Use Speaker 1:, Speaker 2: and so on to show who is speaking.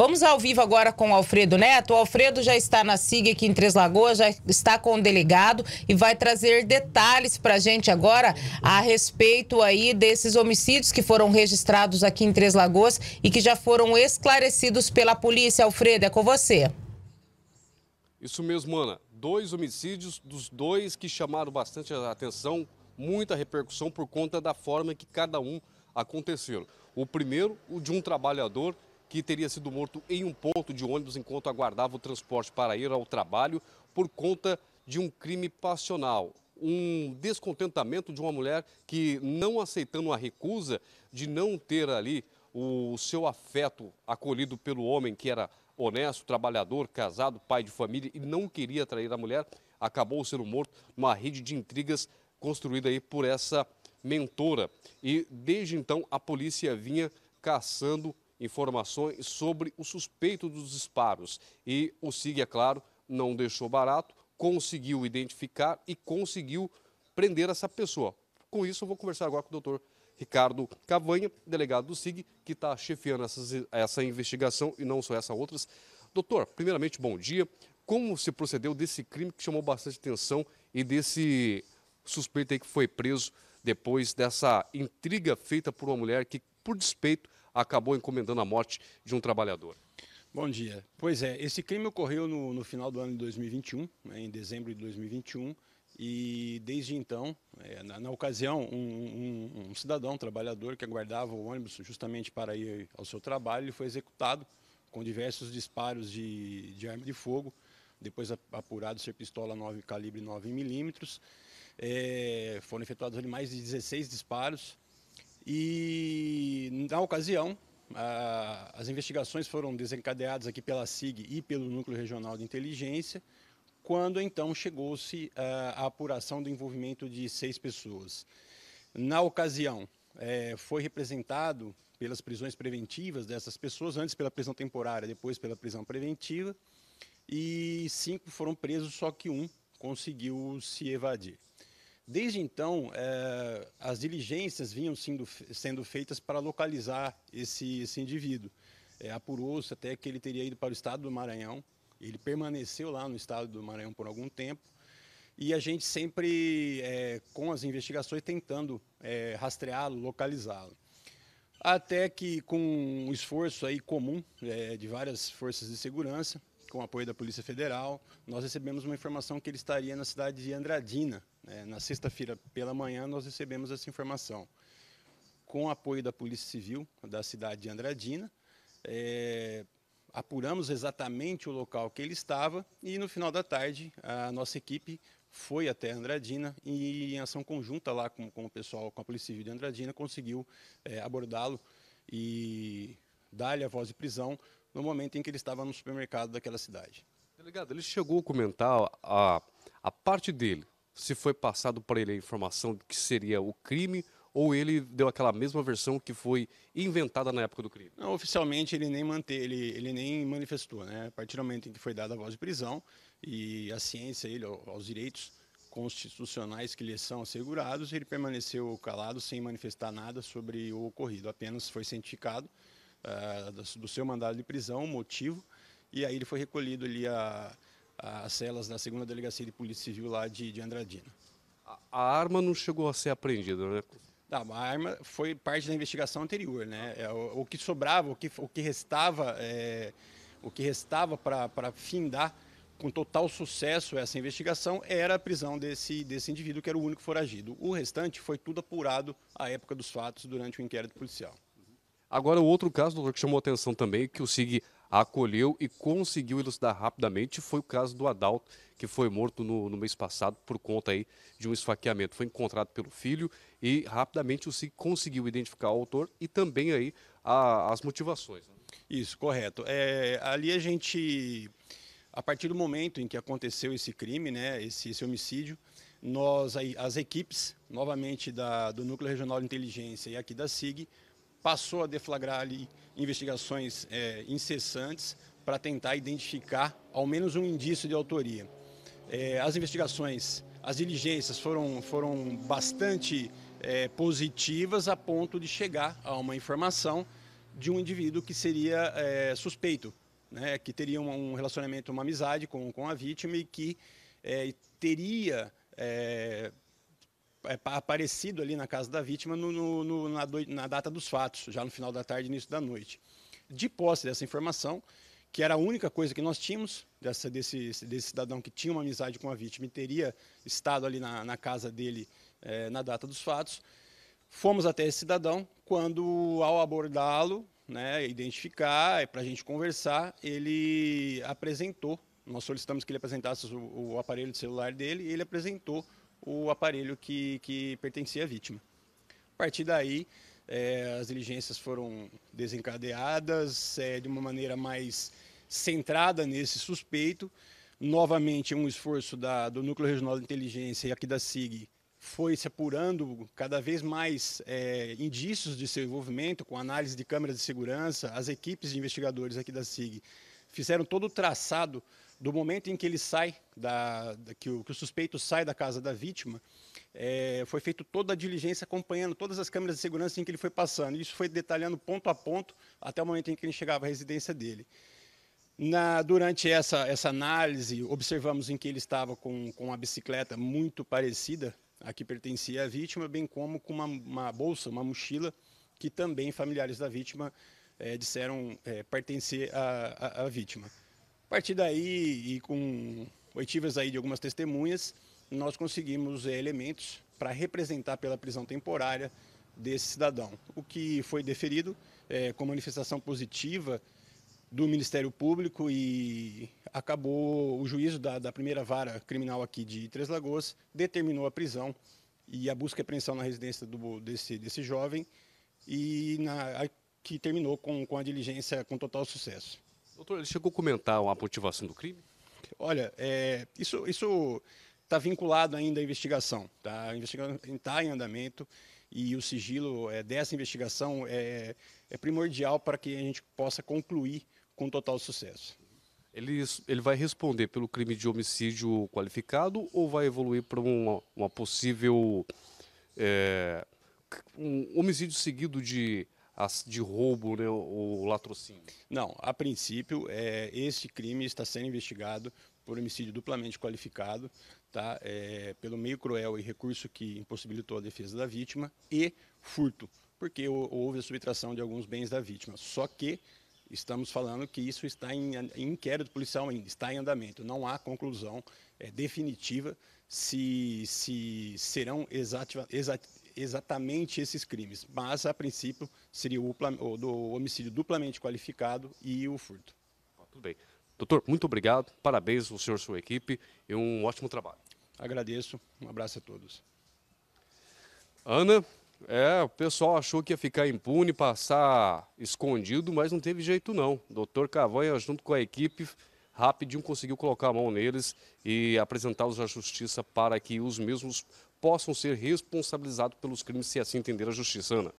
Speaker 1: Vamos ao vivo agora com o Alfredo Neto. O Alfredo já está na SIG aqui em Três Lagoas, já está com o delegado e vai trazer detalhes para a gente agora a respeito aí desses homicídios que foram registrados aqui em Três Lagoas e que já foram esclarecidos pela polícia. Alfredo, é com você.
Speaker 2: Isso mesmo, Ana. Dois homicídios, dos dois que chamaram bastante a atenção, muita repercussão por conta da forma que cada um aconteceu. O primeiro, o de um trabalhador que teria sido morto em um ponto de ônibus enquanto aguardava o transporte para ir ao trabalho por conta de um crime passional. Um descontentamento de uma mulher que, não aceitando a recusa de não ter ali o seu afeto acolhido pelo homem que era honesto, trabalhador, casado, pai de família e não queria atrair a mulher, acabou sendo morto numa rede de intrigas construída aí por essa mentora. E desde então a polícia vinha caçando informações sobre o suspeito dos disparos. E o SIG, é claro, não deixou barato, conseguiu identificar e conseguiu prender essa pessoa. Com isso, eu vou conversar agora com o doutor Ricardo Cavanha, delegado do SIG, que está chefiando essas, essa investigação e não só essa, outras. Doutor, primeiramente, bom dia. Como se procedeu desse crime que chamou bastante atenção e desse suspeito aí que foi preso depois dessa intriga feita por uma mulher que, por despeito, acabou encomendando a morte de um trabalhador.
Speaker 1: Bom dia. Pois é, esse crime ocorreu no, no final do ano de 2021, né, em dezembro de 2021, e desde então, é, na, na, ocasião, um, um, um, cidadão, um trabalhador que aguardava o ônibus justamente para ir ao seu trabalho, ele foi executado com diversos disparos de, de arma de fogo, depois apurado ser pistola 9 calibre 9 milímetros. É, foram efetuados ali mais de 16 disparos e, na ocasião, as investigações foram desencadeadas aqui pela SIG e pelo Núcleo Regional de Inteligência, quando então chegou-se à apuração do envolvimento de seis pessoas. Na ocasião, é, foi representado pelas prisões preventivas dessas pessoas, antes pela prisão temporária, depois pela prisão preventiva, e cinco foram presos, só que um conseguiu se evadir. Desde então, é, as diligências vinham sendo, sendo feitas para localizar esse, esse indivíduo. É, Apurou-se até que ele teria ido para o estado do Maranhão, ele permaneceu lá no estado do Maranhão por algum tempo, e a gente sempre, é, com as investigações, tentando é, rastreá-lo, localizá-lo. Até que, com um esforço aí comum é, de várias forças de segurança, com o apoio da Polícia Federal, nós recebemos uma informação que ele estaria na cidade de Andradina, é, na sexta-feira pela manhã, nós recebemos essa informação. Com o apoio da Polícia Civil da cidade de Andradina, é, apuramos exatamente o local que ele estava e, no final da tarde, a nossa equipe foi até Andradina e, em ação conjunta lá com, com o pessoal, com a Polícia Civil de Andradina, conseguiu é, abordá-lo e dar-lhe a voz de prisão no momento em que ele estava no supermercado daquela cidade.
Speaker 2: Delegado, ele chegou a comentar a, a parte dele, se foi passado para ele a informação que seria o crime ou ele deu aquela mesma versão que foi inventada na época do crime?
Speaker 1: Não, oficialmente ele nem manteve, ele, ele nem manifestou, né? A partir do momento em que foi dada a voz de prisão e a ciência ele aos direitos constitucionais que lhe são assegurados, ele permaneceu calado sem manifestar nada sobre o ocorrido. Apenas foi cientificado uh, do seu mandado de prisão, o motivo, e aí ele foi recolhido ali a as celas da segunda delegacia de polícia civil lá de, de Andradina. A, a arma não chegou a ser apreendida, né? Não, tá, a arma foi parte da investigação anterior, né? É, o, o, que sobrava, o que, o que restava, é, o que restava para findar com total sucesso essa investigação era a prisão desse, desse indivíduo, que era o único foragido. O restante foi tudo apurado à época dos fatos durante o inquérito policial.
Speaker 2: Agora, o outro caso, doutor, que chamou atenção também, que o SIG acolheu e conseguiu elucidar rapidamente. Foi o caso do Adalto, que foi morto no, no mês passado por conta aí de um esfaqueamento. Foi encontrado pelo filho e rapidamente o SIC
Speaker 1: conseguiu identificar o autor e também aí a, as motivações. Né? Isso, correto. É, ali a gente, a partir do momento em que aconteceu esse crime, né, esse, esse homicídio, nós, as equipes, novamente da, do Núcleo Regional de Inteligência e aqui da SIG, passou a deflagrar ali investigações é, incessantes para tentar identificar ao menos um indício de autoria. É, as investigações, as diligências foram, foram bastante é, positivas a ponto de chegar a uma informação de um indivíduo que seria é, suspeito, né, que teria um, relacionamento, uma amizade com, com a vítima e que é, teria é, é, aparecido ali na casa da vítima no, no, no, na, do, na, data dos fatos, já no final da tarde, início da noite. De posse dessa informação, que era a única coisa que nós tínhamos, dessa, desse, desse cidadão que tinha uma amizade com a vítima e teria estado ali na, na casa dele é, na data dos fatos, fomos até esse cidadão, quando, ao abordá-lo, né, identificar, para a gente conversar, ele apresentou, nós solicitamos que ele apresentasse o, o aparelho de celular dele, e ele apresentou o aparelho que, que pertencia à vítima. A partir daí, é, as diligências foram desencadeadas é, de uma maneira mais centrada nesse suspeito. Novamente, um esforço da, do Núcleo Regional de Inteligência e aqui da SIG foi se apurando cada vez mais é, indícios de seu envolvimento com análise de câmeras de segurança. As equipes de investigadores aqui da SIG fizeram todo o traçado do momento em que ele sai, da, da que, o, que, o, suspeito sai da casa da vítima, é, foi feita toda a diligência acompanhando todas as câmeras de segurança em que ele foi passando. Isso foi detalhando ponto a ponto até o momento em que ele chegava à residência dele. Na, durante essa, essa análise, observamos em que ele estava com, com uma bicicleta muito parecida a que pertencia à vítima, bem como com uma, uma bolsa, uma mochila, que também familiares da vítima é, disseram é, pertencer à vítima. A partir daí, e com oitivas aí de algumas testemunhas, nós conseguimos é, elementos para representar pela prisão temporária desse cidadão, o que foi deferido é, com manifestação positiva do Ministério Público e acabou o juízo da, da, primeira vara criminal aqui de Três Lagoas determinou a prisão e a busca e apreensão na residência do, desse, desse jovem e na, a, que terminou com, com a diligência com total sucesso.
Speaker 2: Doutor, ele chegou a comentar uma motivação do crime?
Speaker 1: Olha, é, isso está vinculado ainda à investigação. Tá? A investigação está em andamento e o sigilo é, dessa investigação é, é primordial para que a gente possa concluir com total sucesso.
Speaker 2: Ele, ele vai responder pelo crime de homicídio qualificado ou vai evoluir para uma, uma possível. É, um homicídio seguido de de roubo né, ou latrocínio?
Speaker 1: Não, a princípio, é, crime está sendo investigado por homicídio duplamente qualificado, tá? É, pelo meio cruel e recurso que impossibilitou a defesa da vítima, e furto, porque houve a subtração de alguns bens da vítima. Só que estamos falando que isso está em, em inquérito policial ainda, está em andamento, não há conclusão é, definitiva se, se serão exativa, exat, exatamente esses crimes, mas a princípio seria o, o homicídio duplamente qualificado e o furto.
Speaker 2: Tudo bem. Doutor, muito obrigado, parabéns ao senhor e sua equipe e um ótimo trabalho.
Speaker 1: Agradeço, um abraço a todos.
Speaker 2: Ana, é, o pessoal achou que ia ficar impune, passar escondido, mas não teve jeito não. Doutor Cavanha, junto com a equipe, rapidinho conseguiu colocar a mão neles e apresentá-los à justiça para que os mesmos possam ser responsabilizados pelos crimes se assim entender a justiça, Ana.